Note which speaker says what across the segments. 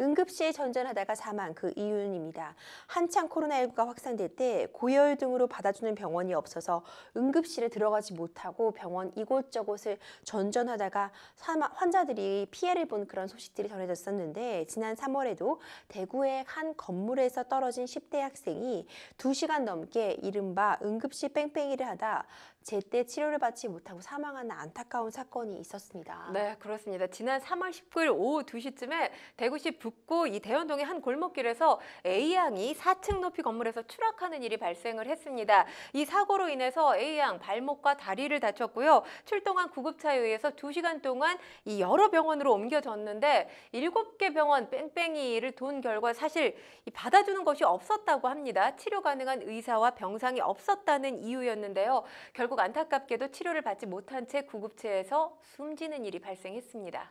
Speaker 1: 응급실 전전하다가 사망 그 이유입니다. 한창 코로나19가 확산될 때 고열 등으로 받아주는 병원이 없어서 응급실에 들어가지 못하고 병원 이곳저곳을 전전하다가 사망, 환자들이 피해를 본 그런 소식들이 전해졌었는데 지난 3월에도 대구의 한 건물에서 떨어진 10대 학생이 2시간 넘게 이른바 응급실 뺑뺑이를 하다 제때 치료를 받지 못하고 사망하는
Speaker 2: 안타까운 사건이 있었습니다. 네, 그렇습니다. 지난 3월 19일 오후 2시쯤에 대구시 북구 이 대연동의 한 골목길에서 A양이 4층 높이 건물에서 추락하는 일이 발생을 했습니다. 이 사고로 인해서 A양 발목과 다리를 다쳤고요. 출동한 구급차에 의해서 2시간 동안 이 여러 병원으로 옮겨졌는데 7개 병원 뺑뺑이를 돈 결과 사실 이 받아주는 것이 없었다고 합니다. 치료 가능한 의사와 병상이 없었다는 이유였는데요. 결국 결국 안타깝게도 치료를 받지 못한 채 구급차에서 숨지는 일이 발생했습니다.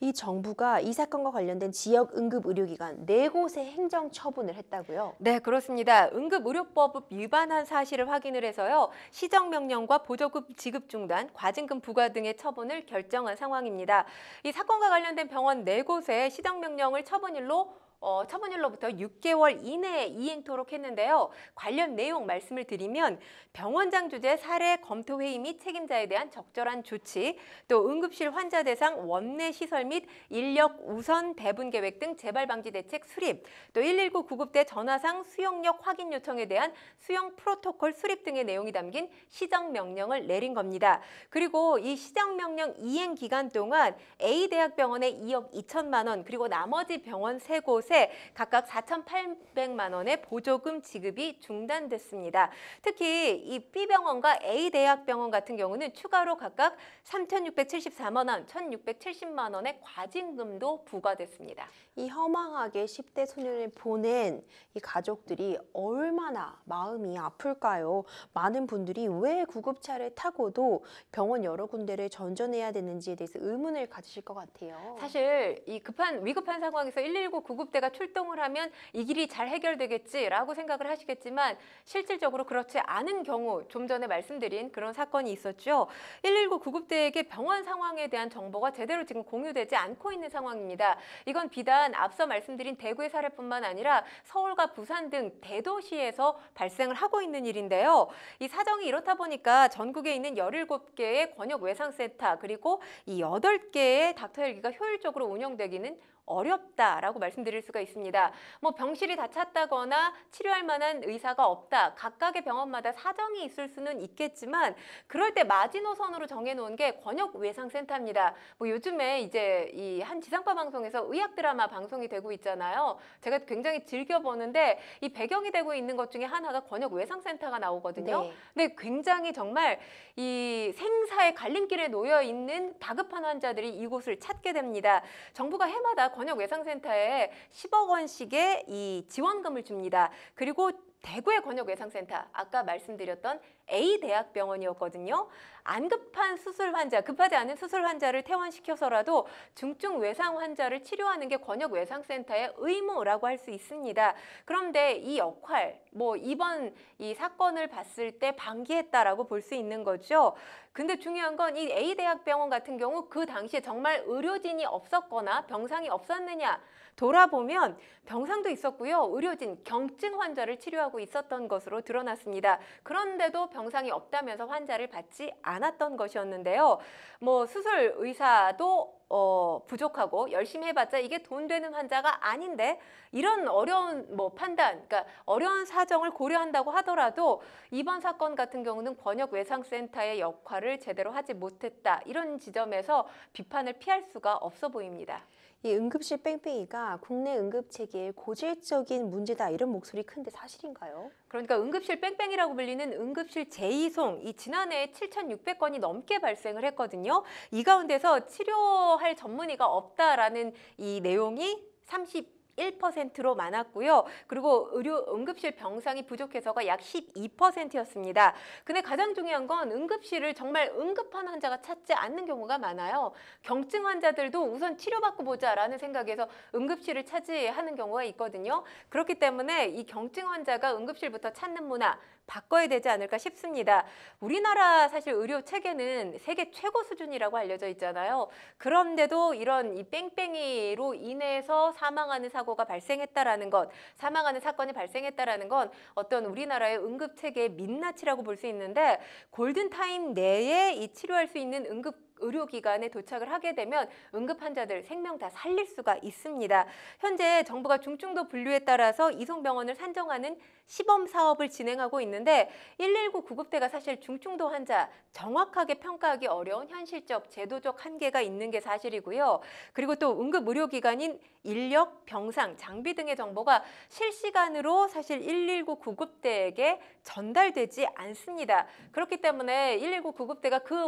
Speaker 1: 이 정부가 이 사건과 관련된 지역 응급 의료기관 네 곳의 행정 처분을 했다고요?
Speaker 2: 네, 그렇습니다. 응급의료법 위반한 사실을 확인을 해서요. 시정명령과 보조급 지급 중단, 과징금 부과 등의 처분을 결정한 상황입니다. 이 사건과 관련된 병원 네 곳에 시정명령을 처분일로 어, 처분일로부터 6개월 이내에 이행토록 했는데요. 관련 내용 말씀을 드리면 병원장 주재 사례 검토 회의 및 책임자에 대한 적절한 조치, 또 응급실 환자 대상 원내 시설 및 인력 우선 배분 계획 등 재발 방지 대책 수립, 또 119 구급대 전화상 수용력 확인 요청에 대한 수용 프로토콜 수립 등의 내용이 담긴 시정 명령을 내린 겁니다. 그리고 이 시정 명령 이행 기간 동안 A 대학병원에 2억 2천만 원, 그리고 나머지 병원 세 곳에 곳에 각각 4,800만 원의 보조금 지급이 중단됐습니다. 특히 이 B병원과 A대학병원 같은 경우는 추가로 각각 3,674만 원, 1,670만 원의 과징금도 부과됐습니다. 이
Speaker 1: 허망하게 10대 소년을 보낸 이 가족들이 얼마나 마음이 아플까요? 많은 분들이 왜 구급차를 타고도 병원 여러 군데를 전전해야 되는지에 대해서
Speaker 2: 의문을 가지실 것 같아요. 사실 이 급한 위급한 상황에서 119 구급대 내가 출동을 하면 이 길이 잘 해결되겠지라고 생각을 하시겠지만 실질적으로 그렇지 않은 경우 좀 전에 말씀드린 그런 사건이 있었죠. 119 구급대에게 병원 상황에 대한 정보가 제대로 지금 공유되지 않고 있는 상황입니다. 이건 비단 앞서 말씀드린 대구의 사례뿐만 아니라 서울과 부산 등 대도시에서 발생을 하고 있는 일인데요. 이 사정이 이렇다 보니까 전국에 있는 17개의 권역 외상센터 그리고 이 8개의 닥터헬기가 효율적으로 운영되기는 어렵다라고 말씀드릴 수가 있습니다. 뭐 병실이 다 찼다거나 치료할 만한 의사가 없다. 각각의 병원마다 사정이 있을 수는 있겠지만 그럴 때 마지노선으로 정해놓은 게 권역 외상센터입니다. 뭐 요즘에 이제 이 한 지상파 방송에서 의학 드라마 방송이 되고 있잖아요. 제가 굉장히 즐겨 보는데 이 배경이 되고 있는 것 중에 하나가 권역 외상센터가 나오거든요. 네. 근데 굉장히 정말 이 생사의 갈림길에 놓여 있는 다급한 환자들이 이곳을 찾게 됩니다. 정부가 해마다 권역외상센터에 10억 원씩의 이 지원금을 줍니다. 그리고 대구의 권역외상센터 아까 말씀드렸던 A 대학병원이었거든요. 안 급한 수술 환자, 급하지 않은 수술 환자를 퇴원시켜서라도 중증 외상 환자를 치료하는 게 권역외상센터의 의무라고 할 수 있습니다. 그런데 이 역할, 뭐 이번 이 사건을 봤을 때 방기했다라고 볼 수 있는 거죠. 근데 중요한 건 이 A 대학병원 같은 경우 그 당시에 정말 의료진이 없었거나 병상이 없었느냐 돌아보면 병상도 있었고요. 의료진 경증 환자를 치료하고 하고 있었던 것으로 드러났습니다. 그런데도 병상이 없다면서 환자를 받지 않았던 것이었는데요. 뭐 수술 의사도 어, 부족하고 열심히 해봤자 이게 돈 되는 환자가 아닌데 이런 어려운 뭐 판단, 그러니까 어려운 사정을 고려한다고 하더라도 이번 사건 같은 경우는 권역 외상센터의 역할을 제대로 하지 못했다 이런 지점에서 비판을 피할 수가 없어 보입니다.
Speaker 1: 이 응급실 뺑뺑이가 국내 응급체계의 고질적인 문제다 이런 목소리 큰데 사실인가요?
Speaker 2: 그러니까 응급실 뺑뺑이라고 불리는 응급실 재이송이 지난해 에 7,600건이 넘게 발생을 했거든요. 이 가운데서 치료할 전문의가 없다라는 이 내용이 30 1%로 많았고요. 그리고 의료 응급실 병상이 부족해서가 약 12%였습니다. 근데 가장 중요한 건 응급실을 정말 응급한 환자가 찾지 않는 경우가 많아요. 경증 환자들도 우선 치료받고 보자라는 생각에서 응급실을 차지하는 경우가 있거든요. 그렇기 때문에 이 경증 환자가 응급실부터 찾는 문화 바꿔야 되지 않을까 싶습니다. 우리나라 사실 의료 체계는 세계 최고 수준이라고 알려져 있잖아요. 그런데도 이런 이 뺑뺑이로 인해서 사망하는 사고가 발생했다라는 것, 사망하는 사건이 발생했다라는 건 어떤 우리나라의 응급 체계의 민낯이라고 볼 수 있는데 골든 타임 내에 이 치료할 수 있는 응급 의료기관에 도착을 하게 되면 응급 환자들 생명 다 살릴 수가 있습니다. 현재 정부가 중증도 분류에 따라서 이송병원을 산정하는 시범 사업을 진행하고 있는데 119 구급대가 사실 중증도 환자 정확하게 평가하기 어려운 현실적 제도적 한계가 있는 게 사실이고요. 그리고 또 응급 의료기관인 인력, 병상, 장비 등의 정보가 실시간으로 사실 119 구급대에게 전달되지 않습니다. 그렇기 때문에 119 구급대가 그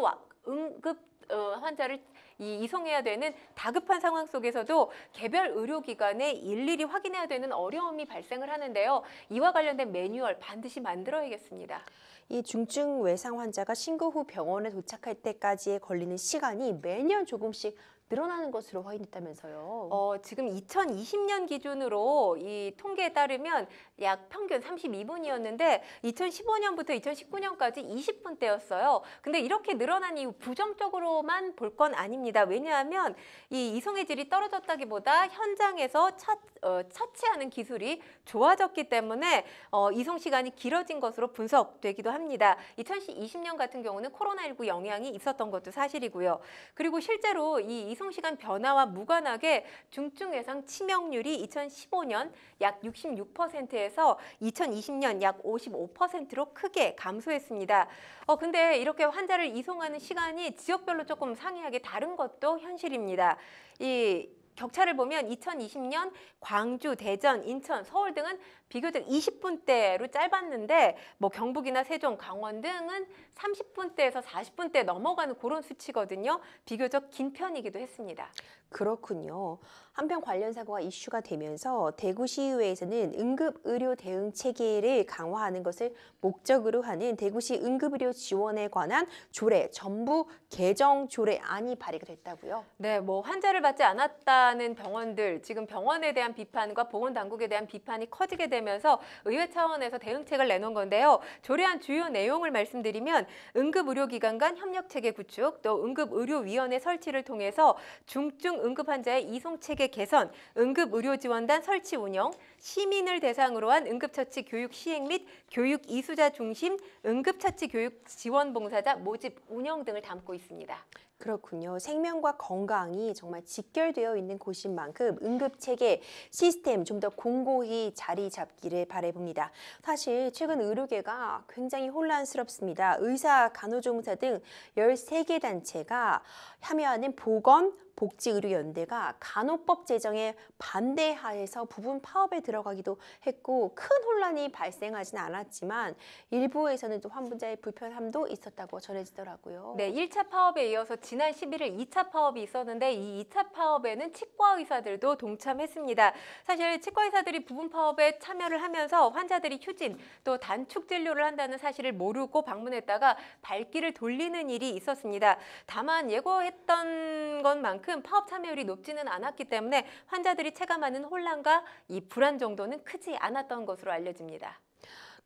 Speaker 2: 응급 어, 환자를 이, 이송해야 되는 다급한 상황 속에서도 개별 의료기관에 일일이 확인해야 되는 어려움이 발생을 하는데요. 이와 관련된 매뉴얼 반드시 만들어야겠습니다.
Speaker 1: 이 중증 외상 환자가 신고 후 병원에 도착할 때까지에 걸리는
Speaker 2: 시간이 매년 조금씩 늘어나는 것으로 확인됐다면서요. 어, 지금 2020년 기준으로 이 통계에 따르면 약 평균 32분이었는데 2015년부터 2019년까지 20분대였어요. 근데 이렇게 늘어난 이유 부정적으로만 볼 건 아닙니다. 왜냐하면 이 이성의 질이 떨어졌다기보다 현장에서 차, 어, 처치하는 기술이 좋아졌기 때문에 어, 이송 시간이 길어진 것으로 분석되기도 합니다. 2020년 같은 경우는 코로나19 영향이 있었던 것도 사실이고요. 그리고 실제로 이 이송시간 변화와 무관하게 중증 예상 치명률이 2015년 약 66%에서 2020년 약 55%로 크게 감소했습니다. 어 근데 이렇게 환자를 이송하는 시간이 지역별로 조금 상이하게 다른 것도 현실입니다. 이 격차를 보면 2020년 광주, 대전, 인천, 서울 등은 비교적 20분대로 짧았는데 뭐 경북이나 세종, 강원 등은 30분대에서 40분대 넘어가는 그런 수치거든요. 비교적 긴 편이기도 했습니다.
Speaker 1: 그렇군요. 한편 관련 사고가 이슈가 되면서 대구시의회에서는 응급의료 대응 체계를 강화하는 것을 목적으로 하는 대구시 응급의료 지원에 관한 조례 전부 개정 조례안이 발의가 됐다고요?
Speaker 2: 네, 뭐 환자를 받지 않았다는 병원들, 지금 병원에 대한 비판과 보건당국에 대한 비판이 커지게 되면 되면서 의회 차원에서 대응책을 내놓은 건데요. 조례안 주요 내용을 말씀드리면 응급의료기관 간 협력체계 구축, 또 응급의료위원회 설치를 통해서 중증 응급환자의 이송체계 개선, 응급의료지원단 설치 운영, 시민을 대상으로 한 응급처치 교육 시행 및 교육 이수자 중심 응급처치 교육 지원 봉사자 모집 운영 등을 담고 있습니다.
Speaker 1: 그렇군요. 생명과 건강이 정말 직결되어 있는 곳인 만큼 응급체계 시스템 좀 더 공고히 자리 잡기를 바래봅니다. 사실 최근 의료계가 굉장히 혼란스럽습니다. 의사, 간호조무사 등 13개 단체가 참여하는 보건, 복지의료연대가 간호법 제정에 반대하여서 부분 파업에 들어가기도 했고 큰 혼란이 발생하진 않았지만 일부에서는 또 환불자의 불편함도 있었다고 전해지더라고요. 네,
Speaker 2: 1차 파업에 이어서 지난 11일 2차 파업이 있었는데 이 2차 파업에는 치과 의사들도 동참했습니다. 사실 치과 의사들이 부분 파업에 참여를 하면서 환자들이 휴진 또 단축 진료를 한다는 사실을 모르고 방문했다가 발길을 돌리는 일이 있었습니다. 다만 예고했던 것만큼 만큼 파업 참여율이 높지는 않았기 때문에 환자들이 체감하는 혼란과 이 불안 정도는 크지 않았던 것으로 알려집니다.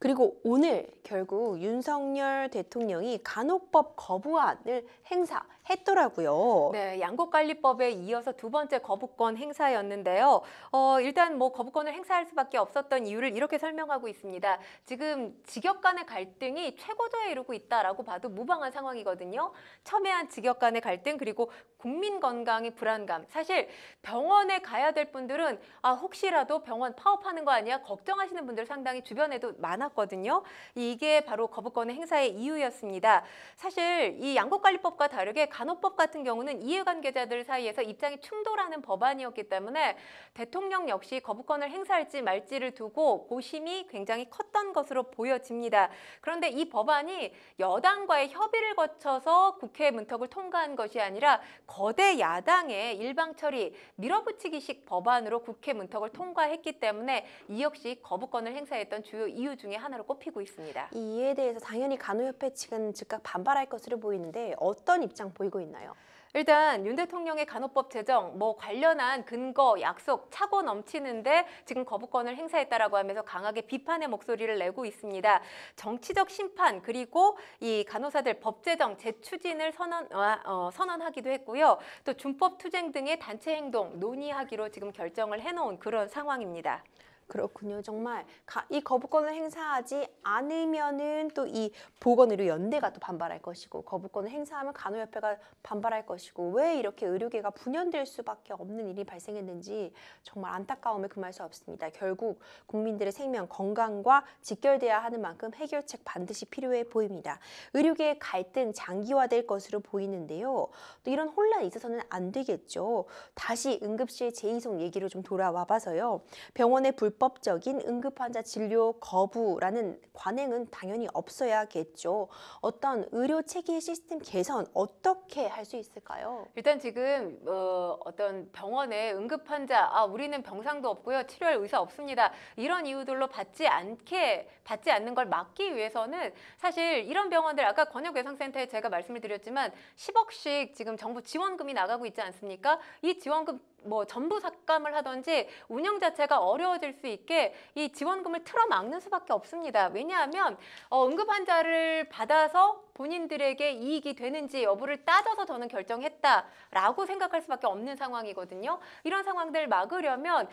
Speaker 1: 그리고 오늘
Speaker 2: 결국 윤석열 대통령이 간호법 거부안을 행사 했더라고요. 네, 양곡관리법에 이어서 두 번째 거부권 행사였는데요. 어, 일단 뭐 거부권을 행사할 수밖에 없었던 이유를 이렇게 설명하고 있습니다. 지금 직역 간의 갈등이 최고조에 이르고 있다라고 봐도 무방한 상황이거든요. 첨예한 직역 간의 갈등 그리고 국민 건강의 불안감. 사실 병원에 가야 될 분들은 아 혹시라도 병원 파업하는 거 아니야? 걱정하시는 분들 상당히 주변에도 많았거든요. 이게 바로 거부권의 행사의 이유였습니다. 사실 이 양곡관리법과 다르게 간호법 같은 경우는 이해관계자들 사이에서 입장이 충돌하는 법안이었기 때문에 대통령 역시 거부권을 행사할지 말지를 두고 고심이 굉장히 컸던 것으로 보여집니다. 그런데 이 법안이 여당과의 협의를 거쳐서 국회 문턱을 통과한 것이 아니라 거대 야당의 일방 처리 밀어붙이기식 법안으로 국회 문턱을 통과했기 때문에 이 역시 거부권을 행사했던 주요 이유 중에 하나로 꼽히고 있습니다. 이에 대해서 당연히 간호협회 측은 즉각 반발할 것으로 보이는데 어떤 입장 보이 보이고 있나요? 일단 윤 대통령의 간호법 제정 뭐 관련한 근거 약속 차고 넘치는데 지금 거부권을 행사했다라고 하면서 강하게 비판의 목소리를 내고 있습니다. 정치적 심판 그리고 이 간호사들 법 제정 재추진을 선언 아, 어, 선언하기도 했고요. 또 준법 투쟁 등의 단체 행동 논의하기로 지금 결정을 해놓은 그런 상황입니다. 그렇군요. 정말 가,
Speaker 1: 이 거부권을 행사하지 않으면은 또 이 보건의료 연대가 또 반발할 것이고 거부권을 행사하면 간호협회가 반발할 것이고 왜 이렇게 의료계가 분연될 수밖에 없는 일이 발생했는지 정말 안타까움을 금할 수 없습니다. 결국 국민들의 생명 건강과 직결돼야 하는 만큼 해결책 반드시 필요해 보입니다. 의료계의 갈등 장기화될 것으로 보이는데요. 또 이런 혼란이 있어서는 안 되겠죠. 다시 응급실 재이송 얘기로 좀 돌아와 봐서요. 병원의 불 불법적인 응급환자 진료 거부라는 관행은 당연히 없어야겠죠. 어떤 의료 체계 시스템 개선 어떻게
Speaker 2: 할 수 있을까요? 일단 지금 어, 어떤 병원에 응급환자 아 우리는 병상도 없고요 치료할 의사 없습니다 이런 이유들로 받지 않게 받지 않는 걸 막기 위해서는 사실 이런 병원들 아까 권역외상센터에 제가 말씀을 드렸지만 10억씩 지금 정부 지원금이 나가고 있지 않습니까? 이 지원금 뭐 전부 삭감을 하든지 운영 자체가 어려워질 수 있게 이 지원금을 틀어막는 수밖에 없습니다. 왜냐하면 어, 응급 환자를 받아서 본인들에게 이익이 되는지 여부를 따져서 저는 결정했다라고 생각할 수밖에 없는 상황이거든요. 이런 상황들 막으려면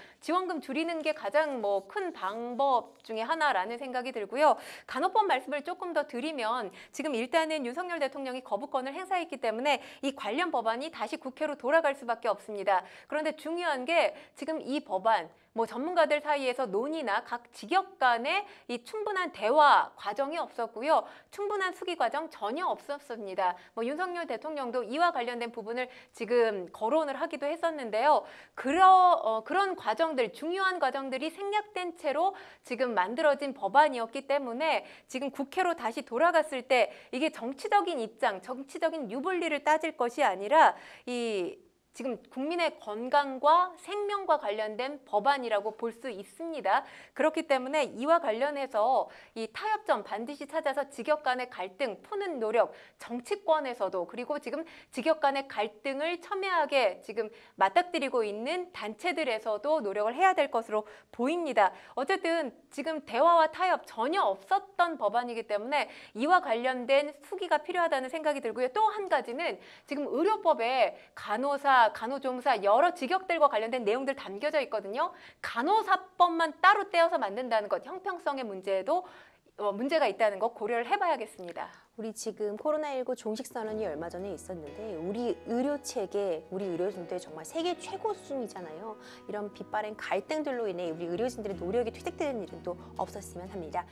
Speaker 2: 지원금 줄이는 게 가장 뭐 큰 방법 중에 하나라는 생각이 들고요. 간호법 말씀을 조금 더 드리면 지금 일단은 윤석열 대통령이 거부권을 행사했기 때문에 이 관련 법안이 다시 국회로 돌아갈 수밖에 없습니다. 그런데 중요한 게 지금 이 법안 뭐 전문가들 사이에서 논의나 각 직역 간의 이 충분한 대화 과정이 없었고요. 충분한 수기 과정 전혀 없었습니다. 뭐 윤석열 대통령도 이와 관련된 부분을 지금 거론을 하기도 했었는데요. 그러, 어, 그런 과정들, 중요한 과정들이 생략된 채로 지금 만들어진 법안이었기 때문에 지금 국회로 다시 돌아갔을 때 이게 정치적인 입장, 정치적인 유불리를 따질 것이 아니라 이 지금 국민의 건강과 생명과 관련된 법안이라고 볼 수 있습니다. 그렇기 때문에 이와 관련해서 이 타협점 반드시 찾아서 직역 간의 갈등 푸는 노력 정치권에서도 그리고 지금 직역 간의 갈등을 첨예하게 지금 맞닥뜨리고 있는 단체들에서도 노력을 해야 될 것으로 보입니다. 어쨌든 지금 대화와 타협 전혀 없었던 법안이기 때문에 이와 관련된 수기가 필요하다는 생각이 들고요. 또 한 가지는 지금 의료법에 간호사 간호조무사 여러 직역들과 관련된 내용들 담겨져 있거든요. 간호사법만 따로 떼어서 만든다는 것, 형평성의 문제에도 어, 문제가 있다는 거 고려를 해봐야겠습니다.
Speaker 1: 우리 지금 코로나19 종식 선언이 얼마 전에 있었는데 우리 의료 체계, 우리 의료진들 정말 세계 최고 수준이잖아요. 이런 빛바랜 갈등들로 인해 우리 의료진들의 노력이 퇴색되는 일은 또 없었으면 합니다.